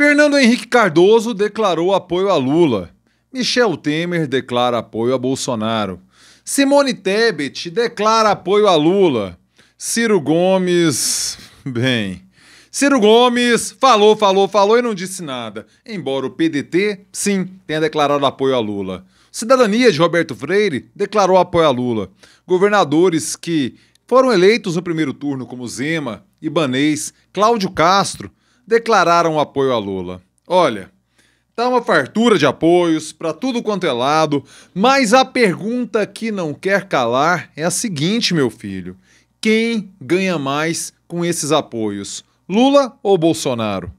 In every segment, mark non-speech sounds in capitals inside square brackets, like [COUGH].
Fernando Henrique Cardoso declarou apoio a Lula. Michel Temer declara apoio a Bolsonaro. Simone Tebet declara apoio a Lula. Ciro Gomes. [LAUGHS] Bem. Ciro Gomes falou, falou, falou e não disse nada. Embora o PDT, sim, tenha declarado apoio a Lula. Cidadania de Roberto Freire declarou apoio a Lula. Governadores que foram eleitos no primeiro turno, como Zema, Ibanês, Cláudio Castro, declararam apoio a Lula. Olha, tá uma fartura de apoios para tudo quanto é lado, mas a pergunta que não quer calar é a seguinte, meu filho: quem ganha mais com esses apoios, Lula ou Bolsonaro?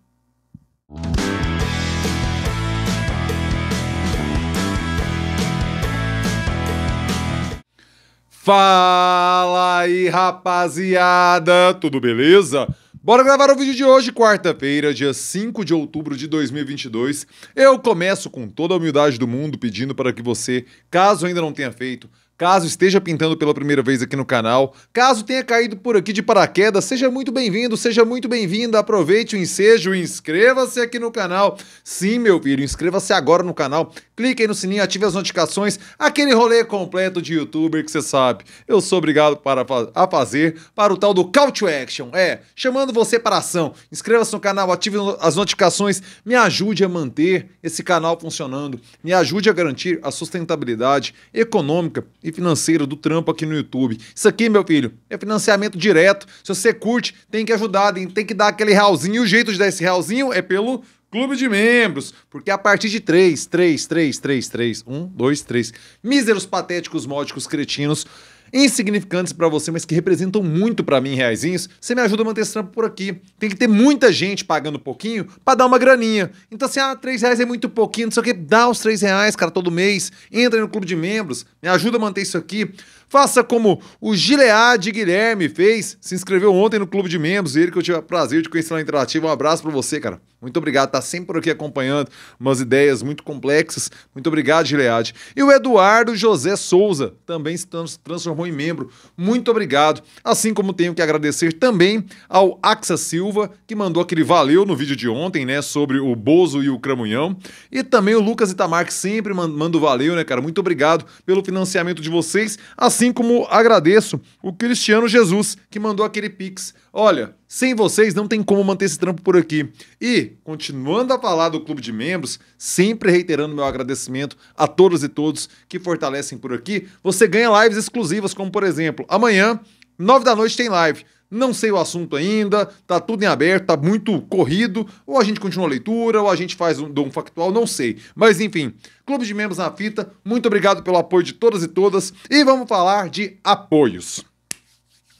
Fala aí, rapaziada! Tudo beleza? Bora gravar o vídeo de hoje, quarta-feira, dia 5 de outubro de 2022. Eu começo com toda a humildade do mundo pedindo para que você, caso ainda não tenha feito, Caso esteja pintando pela primeira vez aqui no canal, caso tenha caído por aqui de paraquedas, seja muito bem-vindo, seja muito bem-vinda. Aproveite o ensejo, inscreva-se aqui no canal. Sim, meu filho, inscreva-se agora no canal. Clique aí no sininho, ative as notificações, aquele rolê completo de youtuber que você sabe. Eu sou obrigado para a fazer para o tal do Call to Action. É, chamando você para ação. Inscreva-se no canal, ative as notificações, me ajude a manter esse canal funcionando, me ajude a garantir a sustentabilidade econômica e financeiro do trampo aqui no YouTube. Isso aqui, meu filho, é financiamento direto. Se você curte, tem que ajudar, tem que dar aquele realzinho. E o jeito de dar esse realzinho é pelo Clube de Membros, porque é a partir de 3, 3, 3, 3, 3, 1, 2, 3, míseros patéticos, módicos, cretinos, insignificantes para você, mas que representam muito para mim, reaisinhos, você me ajuda a manter esse trampo por aqui. Tem que ter muita gente pagando pouquinho para dar uma graninha. Então, assim, ah, 3 reais é muito pouquinho, não sei o que, dá os 3 reais, cara, todo mês, entra no clube de membros, me ajuda a manter isso aqui. Faça como o Gilead Guilherme fez, se inscreveu ontem no Clube de Membros, ele que eu tive o prazer de conhecer na Interativa. Um abraço para você, cara. Muito obrigado, tá sempre por aqui acompanhando umas ideias muito complexas. Muito obrigado, Gilead. E o Eduardo José Souza também se transformou em membro. Muito obrigado. Assim como tenho que agradecer também ao Axa Silva, que mandou aquele valeu no vídeo de ontem, né, sobre o Bozo e o Cramunhão. E também o Lucas Itamar, que sempre manda o valeu, né, cara? Muito obrigado pelo financiamento de vocês. Assim Assim como agradeço o Cristiano Jesus, que mandou aquele pix. Olha, sem vocês não tem como manter esse trampo por aqui. E, continuando a falar do clube de membros, sempre reiterando meu agradecimento a todos e todos que fortalecem por aqui, você ganha lives exclusivas, como por exemplo, amanhã, 9 da noite tem live não sei o assunto ainda, tá tudo em aberto, tá muito corrido, ou a gente continua a leitura, ou a gente faz um, um factual, não sei. Mas enfim, Clube de Membros na Fita, muito obrigado pelo apoio de todas e todas, e vamos falar de apoios.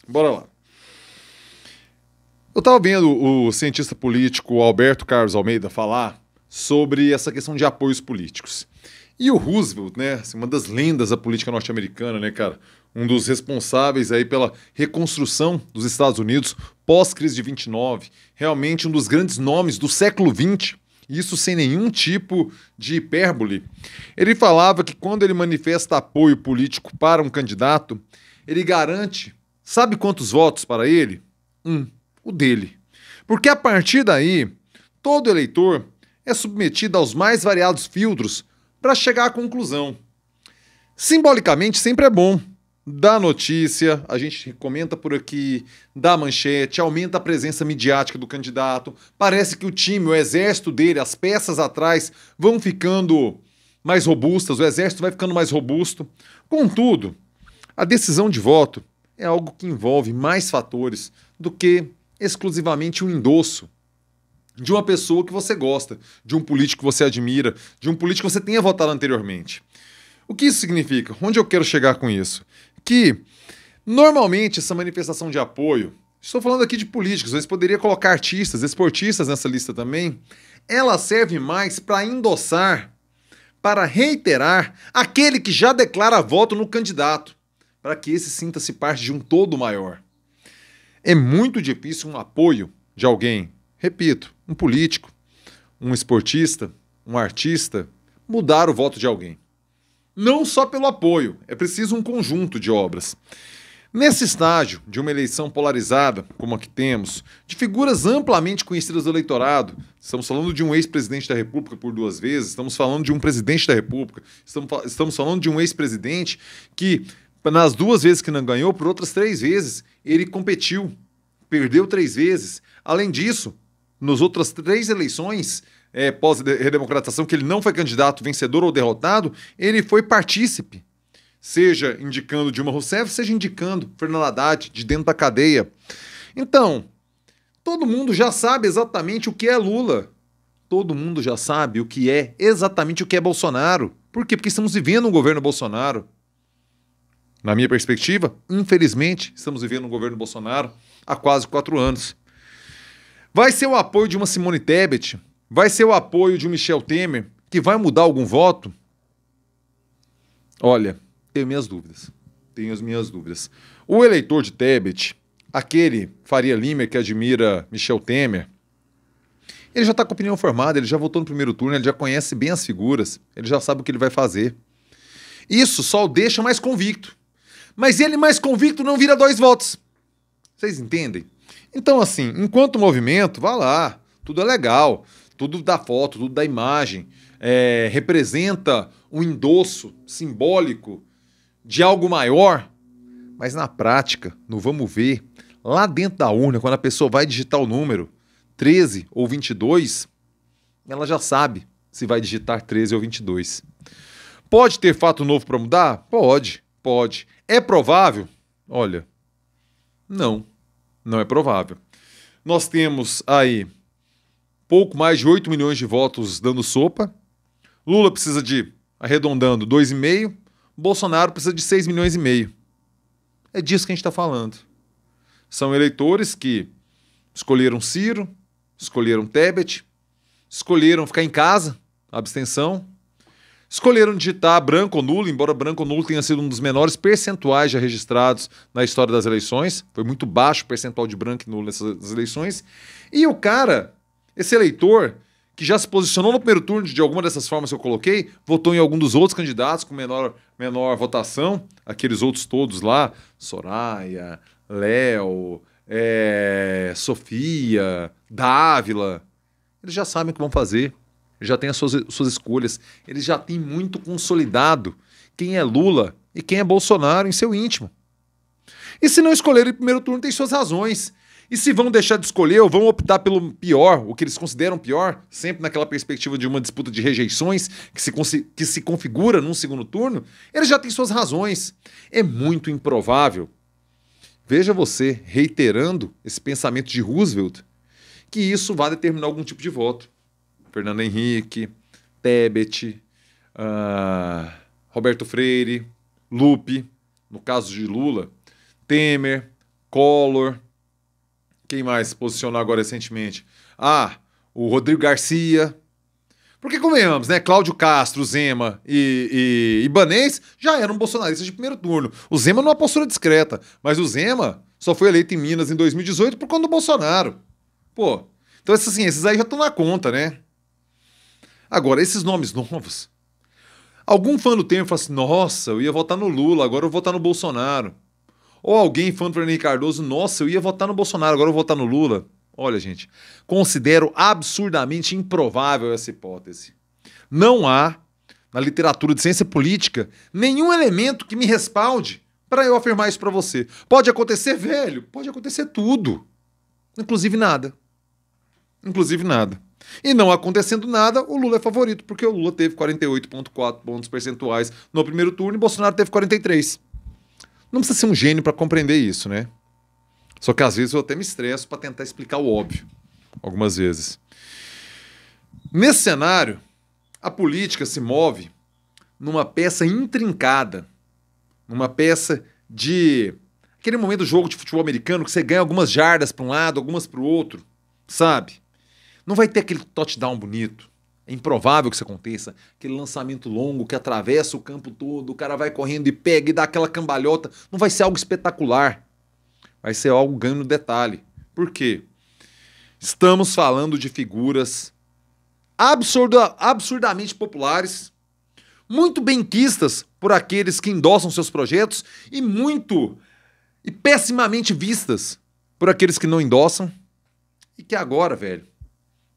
Bora lá. Eu estava vendo o cientista político Alberto Carlos Almeida falar sobre essa questão de apoios políticos. E o Roosevelt, né, assim, uma das lendas da política norte-americana, né, cara? um dos responsáveis aí pela reconstrução dos Estados Unidos pós-crise de 29, realmente um dos grandes nomes do século 20, isso sem nenhum tipo de hipérbole. Ele falava que quando ele manifesta apoio político para um candidato, ele garante, sabe quantos votos para ele? Um, o dele. Porque a partir daí, todo eleitor é submetido aos mais variados filtros para chegar à conclusão. Simbolicamente sempre é bom, da notícia, a gente comenta por aqui, dá manchete, aumenta a presença midiática do candidato. Parece que o time, o exército dele, as peças atrás vão ficando mais robustas, o exército vai ficando mais robusto. Contudo, a decisão de voto é algo que envolve mais fatores do que exclusivamente o endosso de uma pessoa que você gosta, de um político que você admira, de um político que você tenha votado anteriormente. O que isso significa? Onde eu quero chegar com isso? que normalmente essa manifestação de apoio, estou falando aqui de políticos, mas poderia colocar artistas, esportistas nessa lista também, ela serve mais para endossar, para reiterar aquele que já declara voto no candidato, para que esse sinta-se parte de um todo maior. É muito difícil um apoio de alguém, repito, um político, um esportista, um artista, mudar o voto de alguém não só pelo apoio, é preciso um conjunto de obras. Nesse estágio de uma eleição polarizada, como a que temos, de figuras amplamente conhecidas do eleitorado, estamos falando de um ex-presidente da República por duas vezes, estamos falando de um presidente da República, estamos, estamos falando de um ex-presidente que, nas duas vezes que não ganhou, por outras três vezes, ele competiu, perdeu três vezes. Além disso, nas outras três eleições, é, pós-redemocratização, que ele não foi candidato vencedor ou derrotado, ele foi partícipe, seja indicando Dilma Rousseff, seja indicando Fernando Haddad de dentro da cadeia. Então, todo mundo já sabe exatamente o que é Lula. Todo mundo já sabe o que é exatamente o que é Bolsonaro. Por quê? Porque estamos vivendo um governo Bolsonaro. Na minha perspectiva, infelizmente, estamos vivendo um governo Bolsonaro há quase quatro anos. Vai ser o apoio de uma Simone Tebet, Vai ser o apoio de Michel Temer que vai mudar algum voto? Olha, tenho minhas dúvidas. Tenho as minhas dúvidas. O eleitor de Tebet, aquele Faria Lima que admira Michel Temer, ele já está com a opinião formada, ele já votou no primeiro turno, ele já conhece bem as figuras, ele já sabe o que ele vai fazer. Isso só o deixa mais convicto. Mas ele mais convicto não vira dois votos. Vocês entendem? Então, assim, enquanto o movimento, vá lá, tudo é legal tudo da foto, tudo da imagem, é, representa um endosso simbólico de algo maior, mas na prática, no vamos ver, lá dentro da urna, quando a pessoa vai digitar o número 13 ou 22, ela já sabe se vai digitar 13 ou 22. Pode ter fato novo para mudar? Pode, pode. É provável? Olha, não, não é provável. Nós temos aí pouco mais de 8 milhões de votos dando sopa. Lula precisa de, arredondando, 2,5. Bolsonaro precisa de 6 milhões e meio. É disso que a gente está falando. São eleitores que escolheram Ciro, escolheram Tebet, escolheram ficar em casa, abstenção, escolheram digitar branco ou nulo, embora branco ou nulo tenha sido um dos menores percentuais já registrados na história das eleições, foi muito baixo o percentual de branco e nulo nessas eleições, e o cara esse eleitor que já se posicionou no primeiro turno de alguma dessas formas que eu coloquei, votou em algum dos outros candidatos com menor, menor votação, aqueles outros todos lá, Soraya, Léo, é, Sofia, Dávila, eles já sabem o que vão fazer, já têm as suas, suas escolhas, eles já têm muito consolidado quem é Lula e quem é Bolsonaro em seu íntimo. E se não escolher em primeiro turno, tem suas razões. E se vão deixar de escolher ou vão optar pelo pior, o que eles consideram pior, sempre naquela perspectiva de uma disputa de rejeições que se, que se configura num segundo turno, eles já têm suas razões. É muito improvável. Veja você reiterando esse pensamento de Roosevelt, que isso vai determinar algum tipo de voto. Fernando Henrique, Tebet, uh, Roberto Freire, Lupe, no caso de Lula, Temer, Collor, quem mais se posicionou agora recentemente? Ah, o Rodrigo Garcia. Porque convenhamos, né? Cláudio Castro, Zema e, e Ibanez já eram bolsonaristas de primeiro turno. O Zema numa postura discreta, mas o Zema só foi eleito em Minas em 2018 por conta do Bolsonaro. Pô, então assim, esses aí já estão na conta, né? Agora, esses nomes novos. Algum fã do tempo fala assim: nossa, eu ia votar no Lula, agora eu vou votar no Bolsonaro. Ou alguém fã do Henrique Cardoso, nossa, eu ia votar no Bolsonaro, agora eu vou votar no Lula. Olha, gente, considero absurdamente improvável essa hipótese. Não há, na literatura de ciência política, nenhum elemento que me respalde para eu afirmar isso para você. Pode acontecer, velho, pode acontecer tudo. Inclusive nada. Inclusive nada. E não acontecendo nada, o Lula é favorito, porque o Lula teve 48,4 pontos percentuais no primeiro turno e Bolsonaro teve 43. Não precisa ser um gênio para compreender isso, né? Só que às vezes eu até me estresso para tentar explicar o óbvio, algumas vezes. Nesse cenário, a política se move numa peça intrincada, numa peça de aquele momento do jogo de futebol americano que você ganha algumas jardas para um lado, algumas para o outro, sabe? Não vai ter aquele touchdown bonito. É improvável que isso aconteça. Aquele lançamento longo que atravessa o campo todo, o cara vai correndo e pega e dá aquela cambalhota. Não vai ser algo espetacular. Vai ser algo ganho no detalhe. Por quê? Estamos falando de figuras absurda, absurdamente populares, muito benquistas por aqueles que endossam seus projetos e muito e pessimamente vistas por aqueles que não endossam e que agora, velho,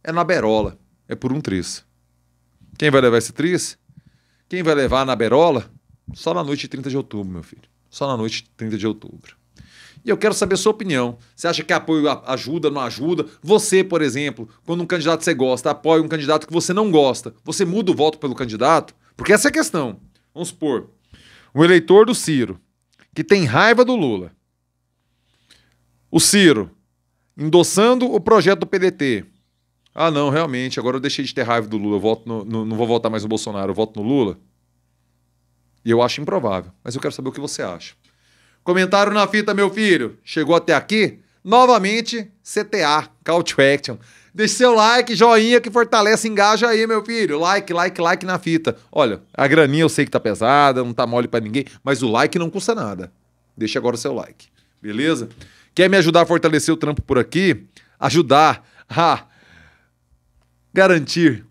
é na berola é por um tris. Quem vai levar esse tris? Quem vai levar na berola? Só na noite de 30 de outubro, meu filho. Só na noite de 30 de outubro. E eu quero saber a sua opinião. Você acha que apoio ajuda, não ajuda? Você, por exemplo, quando um candidato que você gosta apoia um candidato que você não gosta, você muda o voto pelo candidato? Porque essa é a questão. Vamos supor, o eleitor do Ciro, que tem raiva do Lula. O Ciro, endossando o projeto do PDT, ah, não, realmente, agora eu deixei de ter raiva do Lula, eu voto no, no, não vou votar mais no Bolsonaro, eu voto no Lula. E eu acho improvável, mas eu quero saber o que você acha. Comentário na fita, meu filho. Chegou até aqui? Novamente, CTA, Call to Action. Deixe seu like, joinha que fortalece, engaja aí, meu filho. Like, like, like na fita. Olha, a graninha eu sei que tá pesada, não tá mole para ninguém, mas o like não custa nada. Deixe agora o seu like, beleza? Quer me ajudar a fortalecer o trampo por aqui? Ajudar a garantir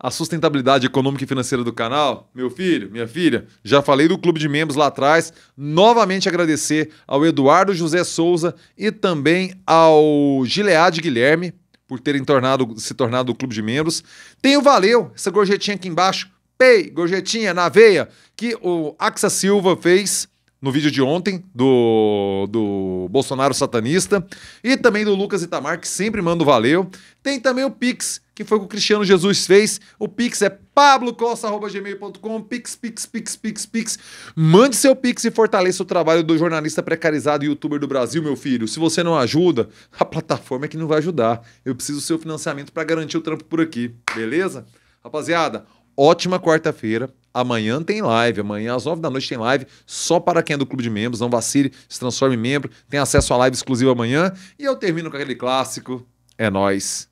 a sustentabilidade econômica e financeira do canal, meu filho, minha filha, já falei do clube de membros lá atrás. Novamente agradecer ao Eduardo José Souza e também ao Gilead Guilherme por terem tornado, se tornado o clube de membros. Tem o Valeu, essa gorjetinha aqui embaixo. Pei, gorjetinha na veia, que o Axa Silva fez no vídeo de ontem do, do Bolsonaro Satanista e também do Lucas Itamar, que sempre manda o valeu. Tem também o Pix, que foi o que o Cristiano Jesus fez. O Pix é pablocosta.gmail.com, Pix, Pix, Pix, Pix, Pix. Mande seu Pix e fortaleça o trabalho do jornalista precarizado e youtuber do Brasil, meu filho. Se você não ajuda, a plataforma é que não vai ajudar. Eu preciso do seu financiamento para garantir o trampo por aqui, beleza? Rapaziada, ótima quarta-feira. Amanhã tem live, amanhã às 9 da noite tem live, só para quem é do clube de membros, não vacile, se transforme em membro, tem acesso à live exclusiva amanhã e eu termino com aquele clássico. É nós.